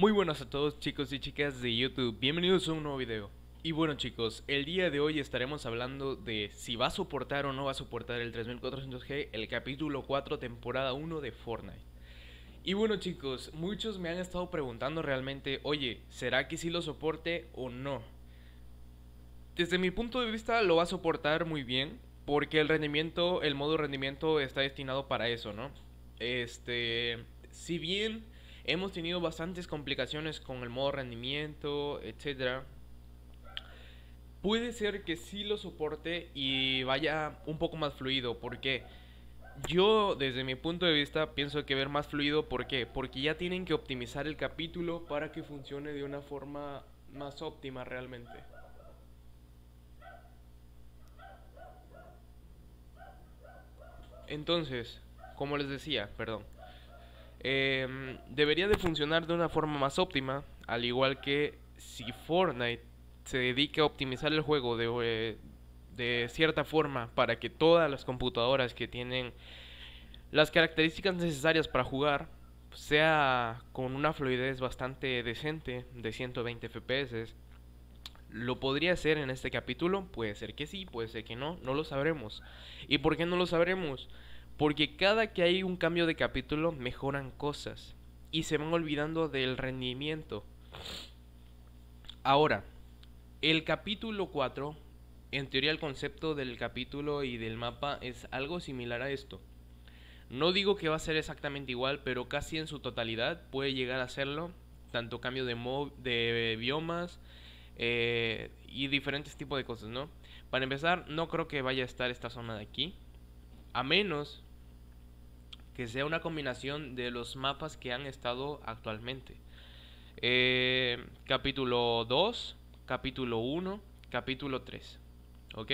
Muy buenas a todos chicos y chicas de YouTube, bienvenidos a un nuevo video. Y bueno chicos, el día de hoy estaremos hablando de si va a soportar o no va a soportar el 3400G el capítulo 4 temporada 1 de Fortnite. Y bueno chicos, muchos me han estado preguntando realmente, oye, ¿será que sí lo soporte o no? Desde mi punto de vista lo va a soportar muy bien, porque el rendimiento, el modo rendimiento está destinado para eso, ¿no? Este, si bien Hemos tenido bastantes complicaciones con el modo rendimiento, etc Puede ser que sí lo soporte y vaya un poco más fluido, porque yo desde mi punto de vista pienso que ver más fluido, ¿por qué? Porque ya tienen que optimizar el capítulo para que funcione de una forma más óptima realmente. Entonces, como les decía, perdón, Em, debería de funcionar de una forma más óptima, al igual que si Fortnite se dedica a optimizar el juego de, eh, de cierta forma para que todas las computadoras que tienen las características necesarias para jugar sea con una fluidez bastante decente de 120 fps. ¿Lo podría hacer en este capítulo? Puede ser que sí, puede ser que no, no lo sabremos. ¿Y por qué no lo sabremos? Porque cada que hay un cambio de capítulo mejoran cosas y se van olvidando del rendimiento. Ahora, el capítulo 4, en teoría el concepto del capítulo y del mapa es algo similar a esto. No digo que va a ser exactamente igual, pero casi en su totalidad puede llegar a serlo. Tanto cambio de, de biomas eh, y diferentes tipos de cosas, ¿no? Para empezar, no creo que vaya a estar esta zona de aquí. A menos que sea una combinación de los mapas que han estado actualmente. Eh, capítulo 2, capítulo 1, capítulo 3. ¿Ok?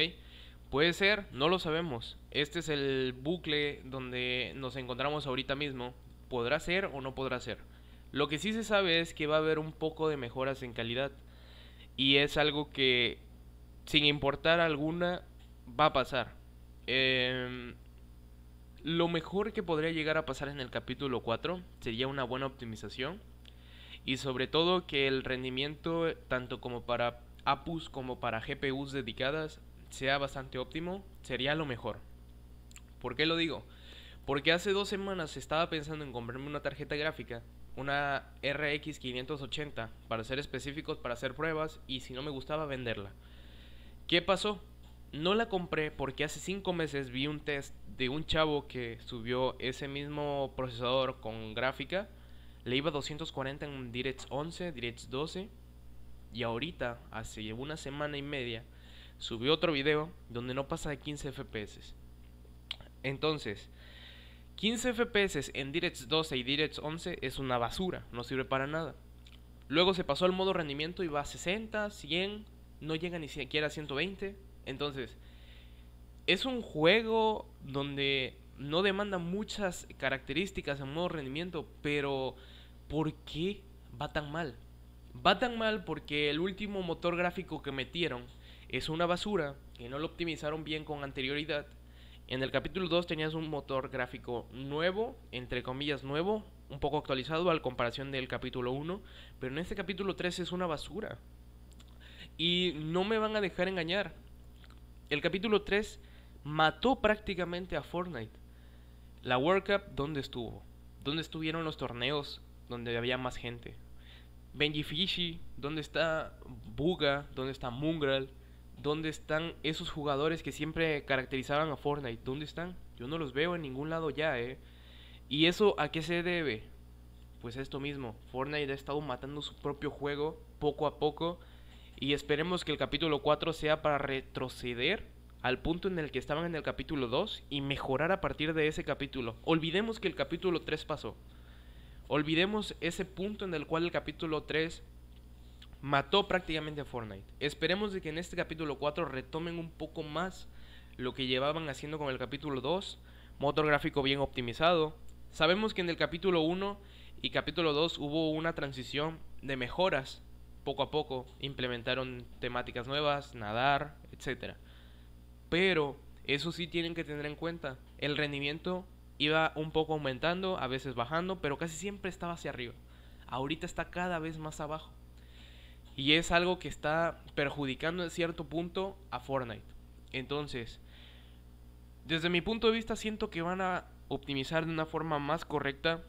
Puede ser, no lo sabemos. Este es el bucle donde nos encontramos ahorita mismo. Podrá ser o no podrá ser. Lo que sí se sabe es que va a haber un poco de mejoras en calidad. Y es algo que, sin importar alguna, va a pasar. Eh, lo mejor que podría llegar a pasar en el capítulo 4 sería una buena optimización y sobre todo que el rendimiento tanto como para APUs como para GPUs dedicadas sea bastante óptimo, sería lo mejor. ¿Por qué lo digo? Porque hace dos semanas estaba pensando en comprarme una tarjeta gráfica, una RX 580, para ser específicos, para hacer pruebas y si no me gustaba venderla. ¿Qué pasó? no la compré porque hace cinco meses vi un test de un chavo que subió ese mismo procesador con gráfica. Le iba 240 en Direct 11, Direct 12. Y ahorita, hace una semana y media, subió otro video donde no pasa de 15 FPS. Entonces, 15 FPS en Direct 12 y Direct 11 es una basura, no sirve para nada. Luego se pasó al modo rendimiento y va a 60, 100, no llega ni siquiera a 120. Entonces, es un juego donde no demanda muchas características en modo rendimiento, pero ¿por qué va tan mal? Va tan mal porque el último motor gráfico que metieron es una basura, que no lo optimizaron bien con anterioridad. En el capítulo 2 tenías un motor gráfico nuevo, entre comillas nuevo, un poco actualizado al comparación del capítulo 1, pero en este capítulo 3 es una basura. Y no me van a dejar engañar, el capítulo 3 mató prácticamente a Fortnite. La World Cup, ¿dónde estuvo? ¿Dónde estuvieron los torneos donde había más gente? Benji ¿dónde está Buga? ¿Dónde está Mungral? ¿Dónde están esos jugadores que siempre caracterizaban a Fortnite? ¿Dónde están? Yo no los veo en ningún lado ya, ¿eh? ¿Y eso a qué se debe? Pues esto mismo, Fortnite ha estado matando su propio juego poco a poco y esperemos que el capítulo 4 sea para retroceder al punto en el que estaban en el capítulo 2 y mejorar a partir de ese capítulo. Olvidemos que el capítulo 3 pasó. Olvidemos ese punto en el cual el capítulo 3 mató prácticamente a Fortnite. Esperemos de que en este capítulo 4 retomen un poco más lo que llevaban haciendo con el capítulo 2. Motor gráfico bien optimizado. Sabemos que en el capítulo 1 y capítulo 2 hubo una transición de mejoras poco a poco implementaron temáticas nuevas, nadar, etc. Pero eso sí tienen que tener en cuenta, el rendimiento iba un poco aumentando, a veces bajando, pero casi siempre estaba hacia arriba. Ahorita está cada vez más abajo. Y es algo que está perjudicando en cierto punto a Fortnite. Entonces, desde mi punto de vista siento que van a optimizar de una forma más correcta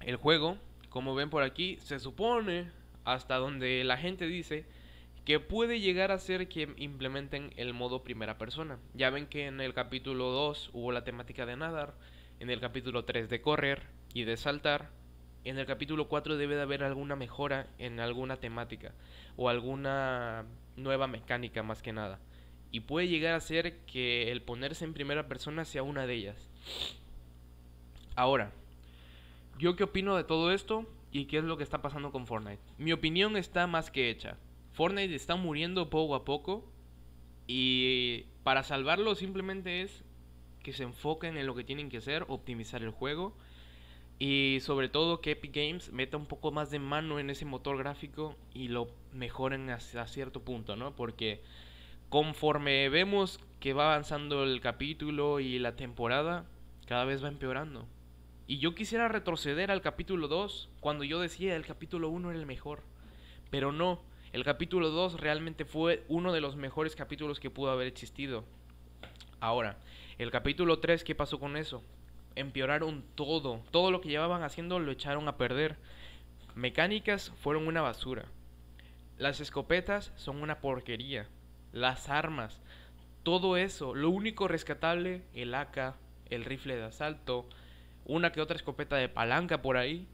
el juego. Como ven por aquí, se supone hasta donde la gente dice que puede llegar a ser que implementen el modo primera persona. Ya ven que en el capítulo 2 hubo la temática de nadar, en el capítulo 3 de correr y de saltar, en el capítulo 4 debe de haber alguna mejora en alguna temática o alguna nueva mecánica más que nada. Y puede llegar a ser que el ponerse en primera persona sea una de ellas. Ahora, ¿yo qué opino de todo esto? y qué es lo que está pasando con Fortnite. Mi opinión está más que hecha. Fortnite está muriendo poco a poco y para salvarlo simplemente es que se enfoquen en lo que tienen que hacer, optimizar el juego y sobre todo que Epic Games meta un poco más de mano en ese motor gráfico y lo mejoren hasta cierto punto, ¿no? Porque conforme vemos que va avanzando el capítulo y la temporada, cada vez va empeorando. Y yo quisiera retroceder al capítulo 2, cuando yo decía el capítulo 1 era el mejor. Pero no, el capítulo 2 realmente fue uno de los mejores capítulos que pudo haber existido. Ahora, el capítulo 3, ¿qué pasó con eso? Empeoraron todo, todo lo que llevaban haciendo lo echaron a perder. Mecánicas fueron una basura. Las escopetas son una porquería. Las armas, todo eso, lo único rescatable, el AK, el rifle de asalto, una que otra escopeta de palanca por ahí.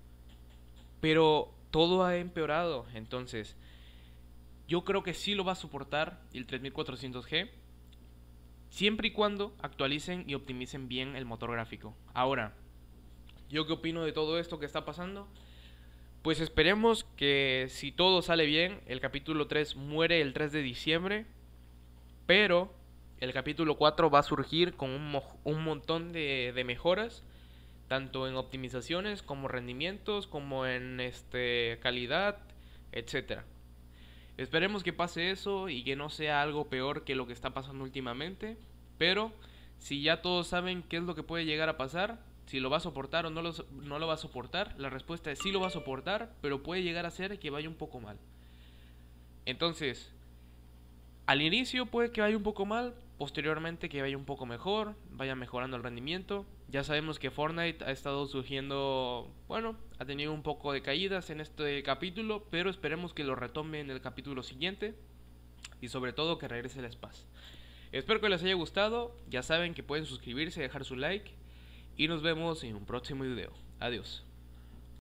Pero todo ha empeorado. Entonces, yo creo que sí lo va a soportar el 3400G. Siempre y cuando actualicen y optimicen bien el motor gráfico. Ahora, ¿yo qué opino de todo esto que está pasando? Pues esperemos que si todo sale bien, el capítulo 3 muere el 3 de diciembre. Pero el capítulo 4 va a surgir con un, montón de mejoras tanto en optimizaciones como rendimientos, como en este, calidad, etcétera. Esperemos que pase eso y que no sea algo peor que lo que está pasando últimamente, pero si ya todos saben qué es lo que puede llegar a pasar, si lo va a soportar o no lo, no lo va a soportar, la respuesta es sí lo va a soportar, pero puede llegar a ser que vaya un poco mal. Entonces, al inicio puede que vaya un poco mal, posteriormente que vaya un poco mejor, vaya mejorando el rendimiento. Ya sabemos que Fortnite ha estado surgiendo, bueno, ha tenido un poco de caídas en este capítulo, pero esperemos que lo retome en el capítulo siguiente y sobre todo que regrese el Spaz. Espero que les haya gustado, ya saben que pueden suscribirse, dejar su like y nos vemos en un próximo video. Adiós.